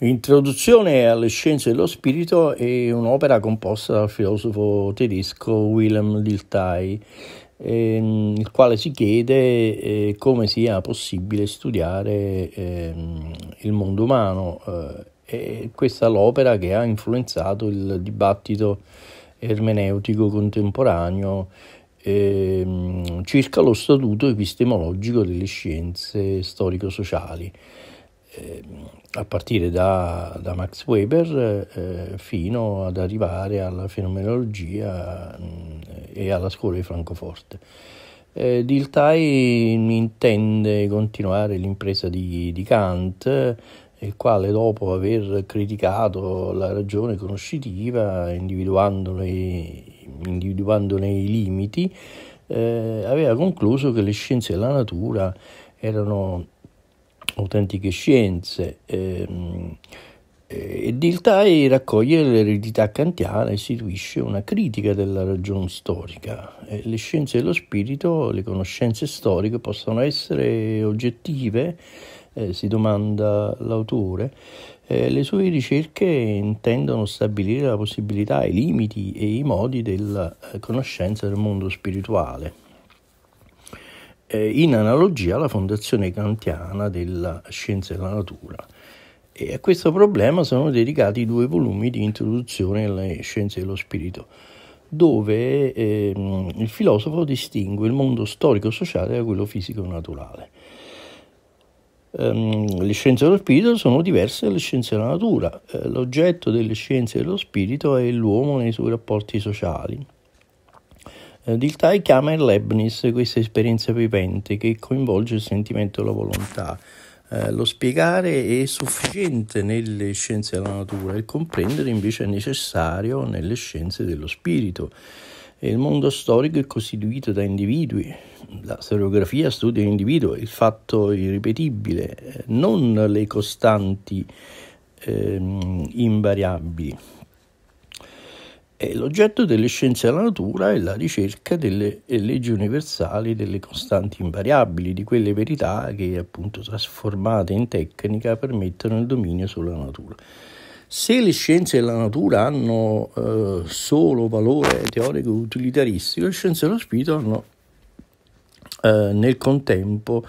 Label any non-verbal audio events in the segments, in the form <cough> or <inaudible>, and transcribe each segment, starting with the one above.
Introduzione alle scienze dello spirito è un'opera composta dal filosofo tedesco Willem Dilthey, ehm, il quale si chiede eh, come sia possibile studiare ehm, il mondo umano. Eh, questa è l'opera che ha influenzato il dibattito ermeneutico contemporaneo ehm, circa lo statuto epistemologico delle scienze storico-sociali eh, a partire da, da Max Weber eh, fino ad arrivare alla fenomenologia mh, mm, e alla scuola di Francoforte. Eh, Diltai intende continuare l'impresa di, di Kant, il quale dopo aver criticato la ragione conoscitiva, individuandone, individuandone i limiti, eh, aveva concluso che le scienze della natura erano autentiche scienze. Ehm, eh, e Diltai raccoglie l'eredità kantiana e istituisce una critica della ragione storica. Eh, le scienze dello spirito, le conoscenze storiche possono essere oggettive, eh, si domanda l'autore. Eh, le sue ricerche intendono stabilire la possibilità, i limiti e i modi della eh, conoscenza del mondo spirituale. Eh, in analogia alla fondazione kantiana della scienza della natura. E a questo problema sono dedicati due volumi di introduzione alle scienze dello spirito, dove eh, il filosofo distingue il mondo storico-sociale da quello fisico-naturale. Um, ehm, le scienze dello spirito sono diverse dalle scienze della natura. Eh, l'oggetto delle scienze dello spirito è l'uomo nei suoi rapporti sociali, eh, Diltai chiama in Leibniz questa esperienza vivente che coinvolge il sentimento e la volontà. Eh, lo spiegare è sufficiente nelle scienze della natura, il comprendere invece è necessario nelle scienze dello spirito. E il mondo storico è costituito da individui, la storiografia studia l'individuo, il fatto irripetibile, eh, non le costanti eh, invariabili. E l'oggetto delle scienze della natura è la ricerca delle leggi universali, delle costanti invariabili, di quelle verità che appunto trasformate in tecnica permettono il dominio sulla natura. Se le scienze della natura hanno eh, solo valore teorico utilitaristico, le scienze dello spirito hanno eh, nel contempo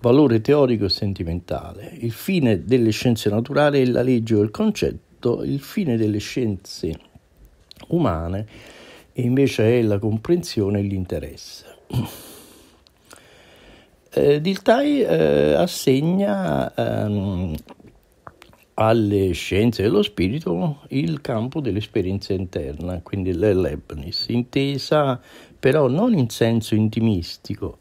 valore teorico e sentimentale. Il fine delle scienze naturali è la legge o il concetto, il fine delle scienze umane e invece è la comprensione e l'interesse. <clears throat> Eh, Diltai eh, assegna ehm, alle scienze dello spirito il campo dell'esperienza interna, quindi l'Elebnis, intesa però non in senso intimistico.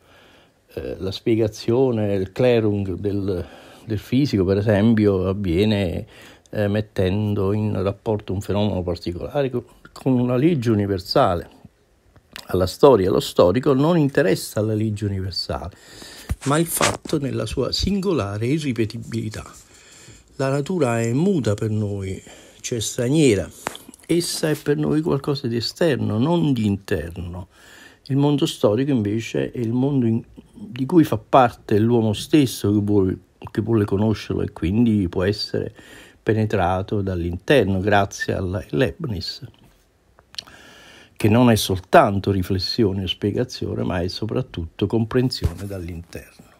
Eh, la spiegazione, il clerung del, del fisico, per esempio, avviene eh, mettendo in rapporto un fenomeno particolare con una legge universale. Alla storia, lo storico non interessa la legge universale, ma il fatto nella sua singolare irripetibilità. La natura è muta per noi, cioè straniera. Essa è per noi qualcosa di esterno, non di interno. Il mondo storico invece è il mondo in, di cui fa parte l'uomo stesso che vuole, che vuole conoscerlo e quindi può essere penetrato dall'interno grazie alla Leibniz, che non è soltanto riflessione o spiegazione, ma è soprattutto comprensione dall'interno.